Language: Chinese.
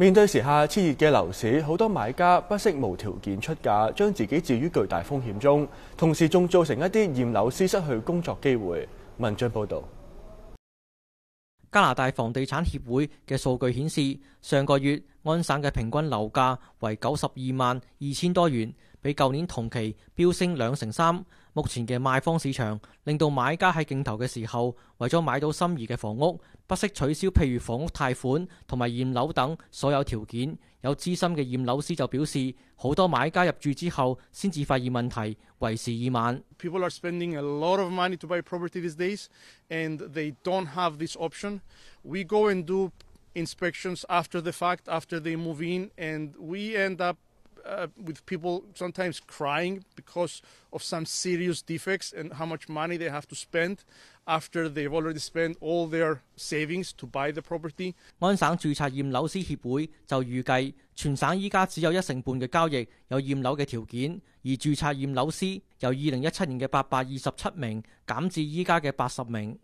面對時下熾熱嘅樓市，好多買家不惜無條件出價，將自己置於巨大風險中，同時仲造成一啲驗樓師失去工作機會。文章報道，加拿大房地產協會嘅數據顯示，上個月安省嘅平均樓價為九十二萬二千多元，比舊年同期飆升兩成三。目前嘅卖方市场令到买家喺竞投嘅时候，为咗买到心仪嘅房屋，不惜取消譬如房屋贷款同埋验楼等所有条件。有资深嘅验楼师就表示，好多买家入住之后，先至发现问题，为时已晚。uh, with people sometimes crying because of some serious defects and how much money they have to spend after they've already spent all their savings to buy the property。安省註冊驗樓師協會就預計，全省依家只有一成半嘅交易有驗樓嘅條件，而註冊驗樓師由二零一七年嘅八百二十七名減至依家嘅八十名。